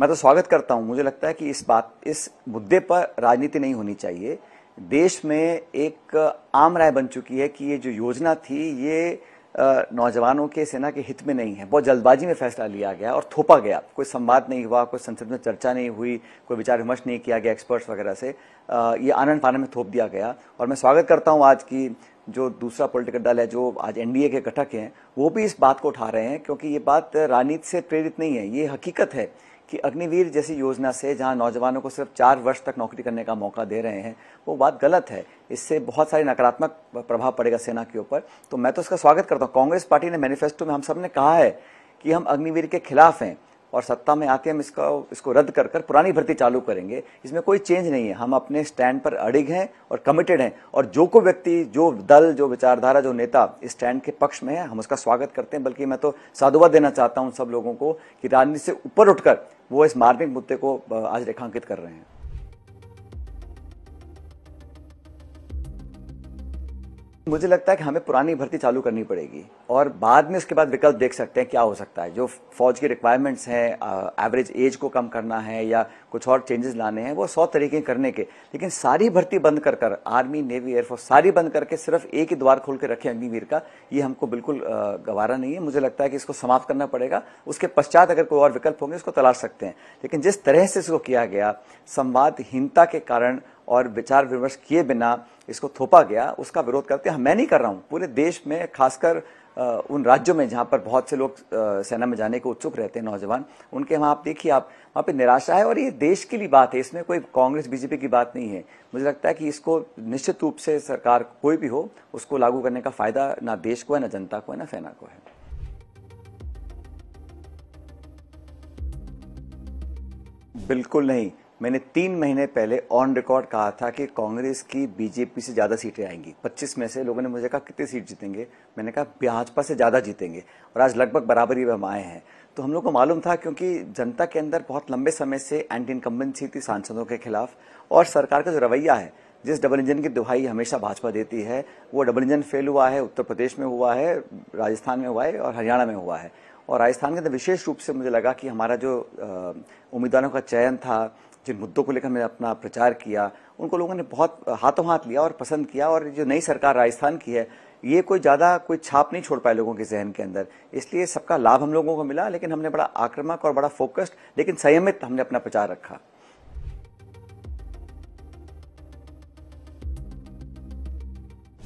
मैं तो स्वागत करता हूं मुझे लगता है कि इस बात इस मुद्दे पर राजनीति नहीं होनी चाहिए देश में एक आम राय बन चुकी है कि ये जो योजना थी ये नौजवानों के सेना के हित में नहीं है बहुत जल्दबाजी में फैसला लिया गया और थोपा गया कोई संवाद नहीं हुआ कोई संसद में चर्चा नहीं हुई कोई विचार विमर्श नहीं किया गया एक्सपर्ट्स वगैरह से ये आनंद पानन में थोप दिया गया और मैं स्वागत करता हूँ आज की जो दूसरा पॉलिटिकल दल है जो आज एनडीए के घटक हैं वो भी इस बात को उठा रहे हैं क्योंकि ये बात राजनीति से प्रेरित नहीं है ये हकीकत है कि अग्निवीर जैसी योजना से जहां नौजवानों को सिर्फ चार वर्ष तक नौकरी करने का मौका दे रहे हैं वो बात गलत है इससे बहुत सारे नकारात्मक प्रभाव पड़ेगा सेना के ऊपर तो मैं तो इसका स्वागत करता हूँ कांग्रेस पार्टी ने मैनिफेस्टो में हम सब ने कहा है कि हम अग्निवीर के खिलाफ हैं और सत्ता में आके हम इसका इसको रद्द कर कर पुरानी भर्ती चालू करेंगे इसमें कोई चेंज नहीं है हम अपने स्टैंड पर अड़िग हैं और कमिटेड हैं और जो कोई व्यक्ति जो दल जो विचारधारा जो नेता इस स्टैंड के पक्ष में है हम उसका स्वागत करते हैं बल्कि मैं तो साधुवाद देना चाहता हूँ सब लोगों को कि राजनीति से ऊपर उठकर वो इस मार्मिक मुद्दे को आज रेखांकित कर रहे हैं मुझे लगता है कि हमें पुरानी भर्ती चालू करनी पड़ेगी और बाद में उसके बाद विकल्प देख सकते हैं क्या हो सकता है जो फौज की रिक्वायरमेंट्स हैं एवरेज एज को कम करना है या कुछ और चेंजेस लाने हैं वो सौ तरीके करने के लेकिन सारी भर्ती बंद कर कर आर्मी नेवी एयरफोर्स सारी बंद करके सिर्फ एक ही द्वार खोल के रखे अग्निवीर का ये हमको बिल्कुल गवारा नहीं है मुझे लगता है कि इसको समाप्त करना पड़ेगा उसके पश्चात अगर कोई और विकल्प होंगे उसको तलाश सकते हैं लेकिन जिस तरह से इसको किया गया संवादहीनता के कारण और विचार विमर्श किए बिना इसको थोपा गया उसका विरोध करते हैं मैं नहीं कर रहा हूँ पूरे देश में खासकर उन राज्यों में जहाँ पर बहुत से लोग सेना में जाने को उत्सुक रहते हैं नौजवान उनके वहाँ आप देखिए आप वहाँ पे निराशा है और ये देश के लिए बात है इसमें कोई कांग्रेस बीजेपी की बात नहीं है मुझे लगता है कि इसको निश्चित रूप से सरकार कोई भी हो उसको लागू करने का फायदा ना देश को है ना जनता को है ना सेना को है बिल्कुल नहीं मैंने तीन महीने पहले ऑन रिकॉर्ड कहा था कि कांग्रेस की बीजेपी से ज़्यादा सीटें आएंगी 25 में से लोगों ने मुझे कहा कितनी सीट जीतेंगे मैंने कहा भाजपा से ज़्यादा जीतेंगे और आज लगभग बराबरी में हम आए हैं तो हम लोग को मालूम था क्योंकि जनता के अंदर बहुत लंबे समय से एंटी इनकम्बेंसी थी सांसदों के खिलाफ और सरकार का जो रवैया है जिस डबल इंजन की दुहाई हमेशा भाजपा देती है वो डबल इंजन फेल हुआ है उत्तर प्रदेश में हुआ है राजस्थान में हुआ है और हरियाणा में हुआ है और राजस्थान के अंदर विशेष रूप से मुझे लगा कि हमारा जो उम्मीदवारों का चयन था जिन मुद्दों को लेकर मैंने अपना प्रचार किया उनको लोगों ने बहुत हाथों हाथ लिया और पसंद किया और जो नई सरकार राजस्थान की है ये कोई ज़्यादा कोई छाप नहीं छोड़ पाए लोगों के जहन के अंदर इसलिए सबका लाभ हम लोगों को मिला लेकिन हमने बड़ा आक्रामक और बड़ा फोकस्ड लेकिन संयमित हमने अपना प्रचार रखा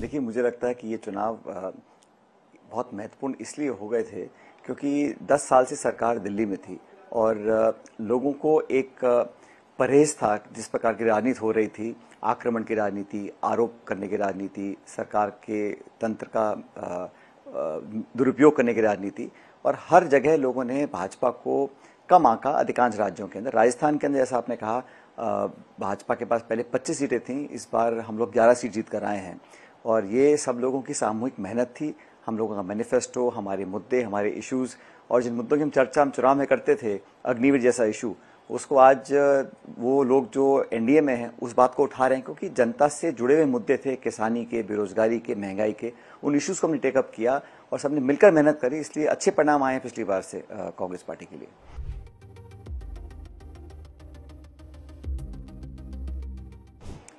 देखिए मुझे लगता है कि ये चुनाव बहुत महत्वपूर्ण इसलिए हो गए थे क्योंकि 10 साल से सरकार दिल्ली में थी और लोगों को एक परहेज था जिस प्रकार की राजनीति हो रही थी आक्रमण की राजनीति आरोप करने की राजनीति सरकार के तंत्र का दुरुपयोग करने की राजनीति और हर जगह लोगों ने भाजपा को कम आंका अधिकांश राज्यों के अंदर राजस्थान के अंदर जैसा आपने कहा भाजपा के पास पहले 25 सीटें थीं इस बार हम लोग 11 सीट जीत कर आए हैं और ये सब लोगों की सामूहिक मेहनत थी हम लोगों का मैनिफेस्टो हमारे मुद्दे हमारे इश्यूज़ और जिन मुद्दों की हम चर्चा हम चुनाव में करते थे अग्निवीर जैसा इशू उसको आज वो लोग जो एनडीए में हैं उस बात को उठा रहे हैं क्योंकि जनता से जुड़े हुए मुद्दे थे किसानी के बेरोजगारी के महंगाई के उन इश्यूज को हमने टेकअप किया और सबने मिलकर मेहनत करी इसलिए अच्छे परिणाम आए पिछली बार से कांग्रेस पार्टी के लिए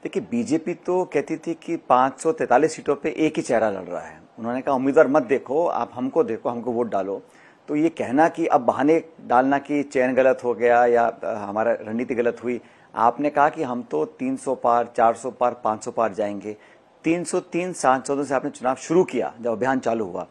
देखिए बीजेपी तो कहती थी कि 543 सीटों पे एक ही चेहरा लड़ रहा है उन्होंने कहा उम्मीदवार मत देखो आप हमको देखो हमको वोट डालो तो ये कहना कि अब बहाने डालना कि चयन गलत हो गया या हमारा रणनीति गलत हुई आपने कहा कि हम तो 300 पार 400 पार 500 पार जाएंगे 303 सांसदों से आपने चुनाव शुरू किया जब अभियान चालू हुआ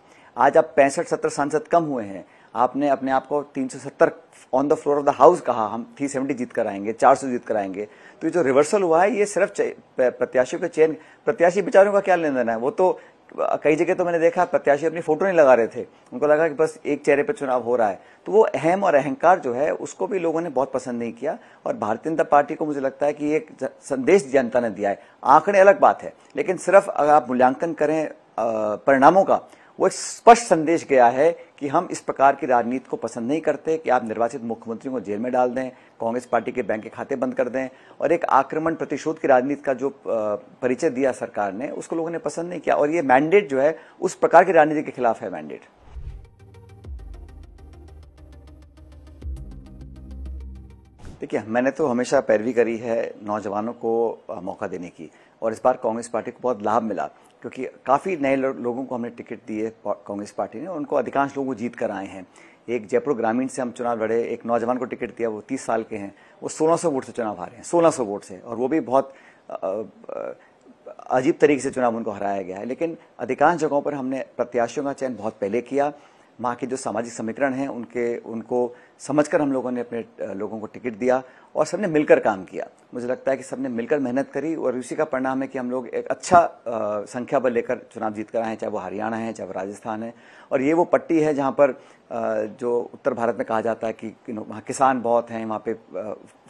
आज आप पैंसठ सत्तर सांसद कम हुए हैं आपने अपने आप को 370 on the floor of the house कहा हम 370 जीत कर आएंगे सौ जीत कर आएंगे तो ये जो रिवर्सल हुआ है ये सिर्फ प्रत्याशियों के चयन प्रत्याशी बेचारों का क्या लेन देना है वो तो कई जगह तो मैंने देखा प्रत्याशी अपनी फोटो नहीं लगा रहे थे उनको लगा कि बस एक चेहरे पर चुनाव हो रहा है तो वो अहम और अहंकार जो है उसको भी लोगों ने बहुत पसंद नहीं किया और भारतीय जनता पार्टी को मुझे लगता है कि एक संदेश जनता ने दिया है आंकड़े अलग बात है लेकिन सिर्फ अगर आप मूल्यांकन करें परिणामों का वो एक स्पष्ट संदेश गया है कि हम इस प्रकार की राजनीति को पसंद नहीं करते कि आप निर्वाचित मुख्यमंत्रियों को जेल में डाल दें कांग्रेस पार्टी के बैंक के खाते बंद कर दें और एक आक्रमण प्रतिशोध की राजनीति का जो परिचय दिया सरकार ने उसको लोगों ने पसंद नहीं किया और ये मैंडेट जो है उस प्रकार की राजनीति के खिलाफ है मैंडेट देखिए मैंने तो हमेशा पैरवी करी है नौजवानों को मौका देने की और इस बार कांग्रेस पार्टी को बहुत लाभ मिला क्योंकि काफ़ी नए लो, लोगों को हमने टिकट दिए कांग्रेस पार्टी ने उनको अधिकांश लोगों को जीत कर आए हैं एक जयपुर ग्रामीण से हम चुनाव लड़े एक नौजवान को टिकट दिया वो तीस साल के हैं वो सोलह सौ वोट से चुनाव हारे हैं सोलह सौ वोट से और वो भी बहुत अजीब तरीके से चुनाव उनको हराया गया है लेकिन अधिकांश जगहों पर हमने प्रत्याशियों का चयन बहुत पहले किया वहाँ के जो सामाजिक समीकरण हैं उनके उनको समझकर हम लोगों ने अपने लोगों को टिकट दिया और सबने मिलकर काम किया मुझे लगता है कि सबने मिलकर मेहनत करी और उसी का परिणाम है कि हम लोग एक अच्छा संख्या पर लेकर चुनाव जीत कर आए हैं चाहे वो हरियाणा है चाहे वो राजस्थान है और ये वो पट्टी है जहाँ पर जो उत्तर भारत में कहा जाता है कि वहाँ किसान बहुत हैं वहाँ पे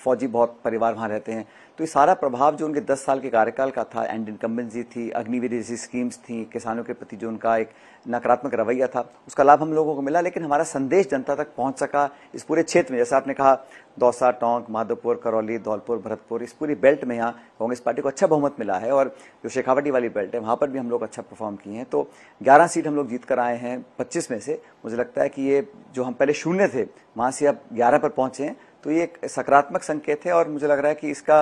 फौजी बहुत परिवार वहाँ रहते हैं तो ये सारा प्रभाव जो उनके दस साल के कार्यकाल का था एंड इनकम्बेंसी थी अग्निवीर जैसी स्कीम्स थी किसानों के प्रति जो उनका एक नकारात्मक रवैया था उसका लाभ हम लोगों को मिला लेकिन हमारा संदेश जनता तक पहुँच सका इस पूरे क्षेत्र में जैसे आपने कहा दौसा टोंक माधोपुर करौली धौलपुर भरतपुर इस पूरी बेल्ट में यहाँ कांग्रेस पार्टी को अच्छा बहुमत मिला है और जो शेखावटी वाली बेल्ट है वहाँ पर भी हम लोग अच्छा परफॉर्म किए हैं तो 11 सीट हम लोग जीत कर आए हैं 25 में से मुझे लगता है कि ये जो हम पहले शून्य थे वहाँ से अब ग्यारह पर पहुँचे हैं तो ये एक सकारात्मक संकेत है और मुझे लग रहा है कि इसका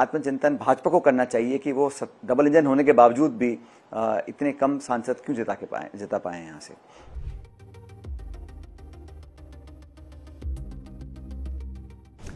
आत्मचिंतन भाजपा को करना चाहिए कि वो डबल इंजन होने के बावजूद भी इतने कम सांसद क्यों जिता के पाए जिता पाए यहाँ से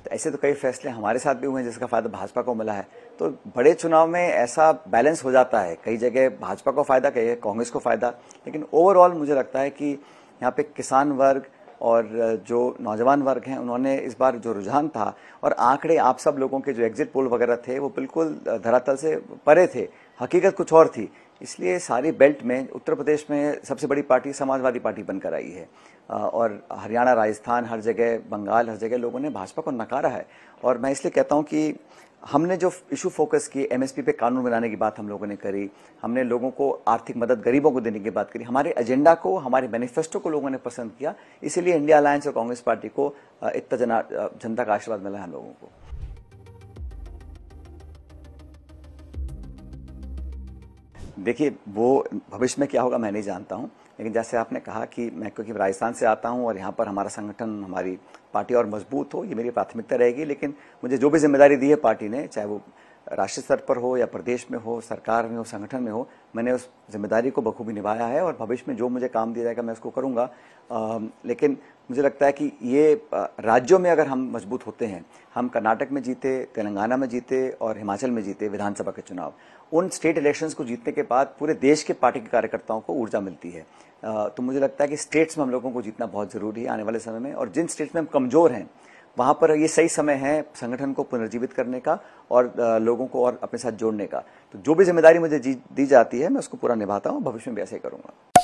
तो ऐसे तो कई फैसले हमारे साथ भी हुए हैं जिसका फायदा भाजपा को मिला है तो बड़े चुनाव में ऐसा बैलेंस हो जाता है कई जगह भाजपा को फायदा कई कांग्रेस को फायदा लेकिन ओवरऑल मुझे लगता है कि यहाँ पे किसान वर्ग और जो नौजवान वर्ग हैं उन्होंने इस बार जो रुझान था और आंकड़े आप सब लोगों के जो एग्जिट पोल वगैरह थे वो बिल्कुल धरातल से परे थे हकीकत कुछ और थी इसलिए सारी बेल्ट में उत्तर प्रदेश में सबसे बड़ी पार्टी समाजवादी पार्टी बनकर आई है और हरियाणा राजस्थान हर जगह बंगाल हर जगह लोगों ने भाजपा को नकारा है और मैं इसलिए कहता हूँ कि हमने जो इशू फोकस की एमएसपी पे कानून बनाने की बात हम लोगों ने करी हमने लोगों को आर्थिक मदद गरीबों को देने की बात करी हमारे एजेंडा को हमारे मैनिफेस्टो को लोगों ने पसंद किया इसीलिए इंडिया अलायंस और कांग्रेस पार्टी को इतना जनता का आशीर्वाद मिला है हम लोगों को देखिए वो भविष्य में क्या होगा मैं नहीं जानता हूँ लेकिन जैसे आपने कहा कि मैं क्योंकि राजस्थान से आता हूँ और यहाँ पर हमारा संगठन हमारी पार्टी और मजबूत हो ये मेरी प्राथमिकता रहेगी लेकिन मुझे जो भी जिम्मेदारी दी है पार्टी ने चाहे वो राष्ट्रीय स्तर पर हो या प्रदेश में हो सरकार में हो संगठन में हो मैंने उस जिम्मेदारी को बखूबी निभाया है और भविष्य में जो मुझे काम दिया जाएगा मैं उसको करूँगा लेकिन मुझे लगता है कि ये राज्यों में अगर हम मजबूत होते हैं हम कर्नाटक में जीते तेलंगाना में जीते और हिमाचल में जीते विधानसभा के चुनाव उन स्टेट इलेक्शंस को जीतने के बाद पूरे देश के पार्टी के कार्यकर्ताओं को ऊर्जा मिलती है तो मुझे लगता है कि स्टेट्स में हम लोगों को जीतना बहुत ज़रूरी है आने वाले समय में और जिन स्टेट्स में हम कमज़ोर हैं वहाँ पर ये सही समय है संगठन को पुनर्जीवित करने का और लोगों को और अपने साथ जोड़ने का तो जो भी जिम्मेदारी मुझे दी जाती है मैं उसको पूरा निभाता हूँ भविष्य में भी ऐसे ही करूँगा